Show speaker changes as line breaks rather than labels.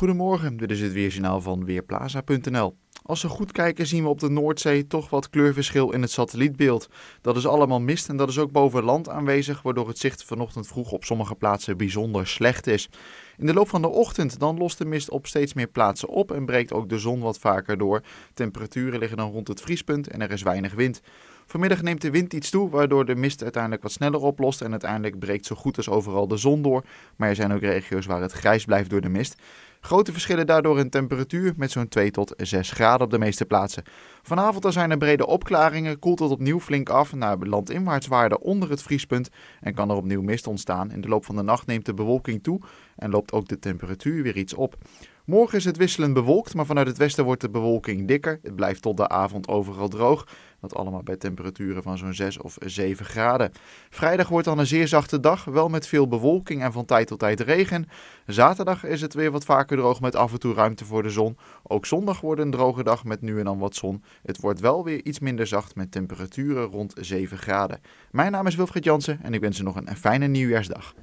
Goedemorgen, dit is het weerjournaal van Weerplaza.nl. Als we goed kijken zien we op de Noordzee toch wat kleurverschil in het satellietbeeld. Dat is allemaal mist en dat is ook boven land aanwezig, waardoor het zicht vanochtend vroeg op sommige plaatsen bijzonder slecht is. In de loop van de ochtend dan lost de mist op steeds meer plaatsen op en breekt ook de zon wat vaker door. Temperaturen liggen dan rond het vriespunt en er is weinig wind. Vanmiddag neemt de wind iets toe, waardoor de mist uiteindelijk wat sneller oplost en uiteindelijk breekt zo goed als overal de zon door. Maar er zijn ook regio's waar het grijs blijft door de mist. Grote verschillen daardoor in temperatuur met zo'n 2 tot 6 graden op de meeste plaatsen. Vanavond er zijn er brede opklaringen, koelt het opnieuw flink af naar landinwaarts onder het vriespunt en kan er opnieuw mist ontstaan. In de loop van de nacht neemt de bewolking toe en loopt ook de temperatuur weer iets op. Morgen is het wisselend bewolkt, maar vanuit het westen wordt de bewolking dikker. Het blijft tot de avond overal droog. Dat allemaal bij temperaturen van zo'n 6 of 7 graden. Vrijdag wordt dan een zeer zachte dag, wel met veel bewolking en van tijd tot tijd regen. Zaterdag is het weer wat vaker droog met af en toe ruimte voor de zon. Ook zondag wordt een droge dag met nu en dan wat zon. Het wordt wel weer iets minder zacht met temperaturen rond 7 graden. Mijn naam is Wilfried Jansen en ik wens u nog een fijne nieuwjaarsdag.